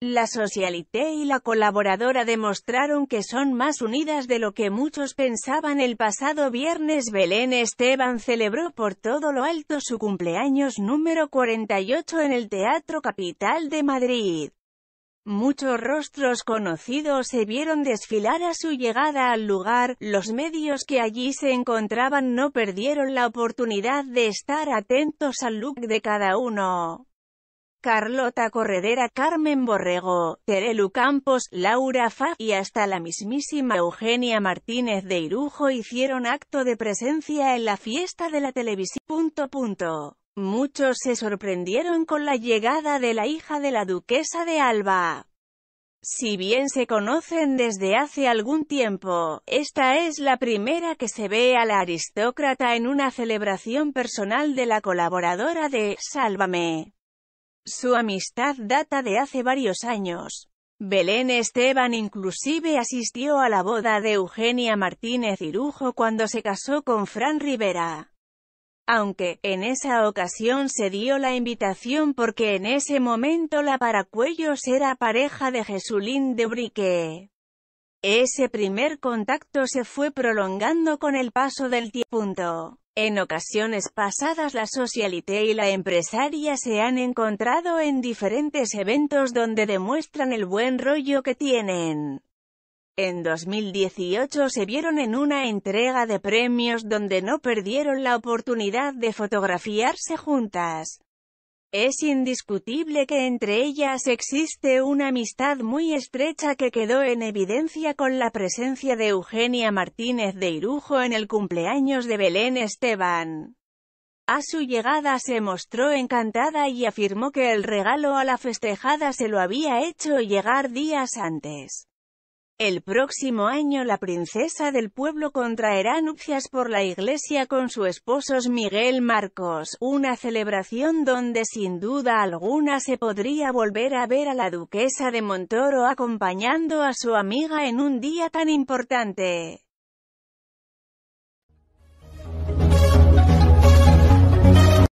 La Socialité y la colaboradora demostraron que son más unidas de lo que muchos pensaban el pasado viernes. Belén Esteban celebró por todo lo alto su cumpleaños número 48 en el Teatro Capital de Madrid. Muchos rostros conocidos se vieron desfilar a su llegada al lugar, los medios que allí se encontraban no perdieron la oportunidad de estar atentos al look de cada uno. Carlota Corredera, Carmen Borrego, Terelu Campos, Laura Fa y hasta la mismísima Eugenia Martínez de Irujo hicieron acto de presencia en la fiesta de la televisión. Muchos se sorprendieron con la llegada de la hija de la duquesa de Alba. Si bien se conocen desde hace algún tiempo, esta es la primera que se ve a la aristócrata en una celebración personal de la colaboradora de Sálvame. Su amistad data de hace varios años. Belén Esteban inclusive asistió a la boda de Eugenia Martínez Irujo cuando se casó con Fran Rivera. Aunque, en esa ocasión se dio la invitación porque en ese momento la Paracuellos era pareja de Jesulín de Brique. Ese primer contacto se fue prolongando con el paso del tiempo. En ocasiones pasadas la socialité y la empresaria se han encontrado en diferentes eventos donde demuestran el buen rollo que tienen. En 2018 se vieron en una entrega de premios donde no perdieron la oportunidad de fotografiarse juntas. Es indiscutible que entre ellas existe una amistad muy estrecha que quedó en evidencia con la presencia de Eugenia Martínez de Irujo en el cumpleaños de Belén Esteban. A su llegada se mostró encantada y afirmó que el regalo a la festejada se lo había hecho llegar días antes. El próximo año la princesa del pueblo contraerá nupcias por la iglesia con su esposo Miguel Marcos, una celebración donde sin duda alguna se podría volver a ver a la duquesa de Montoro acompañando a su amiga en un día tan importante.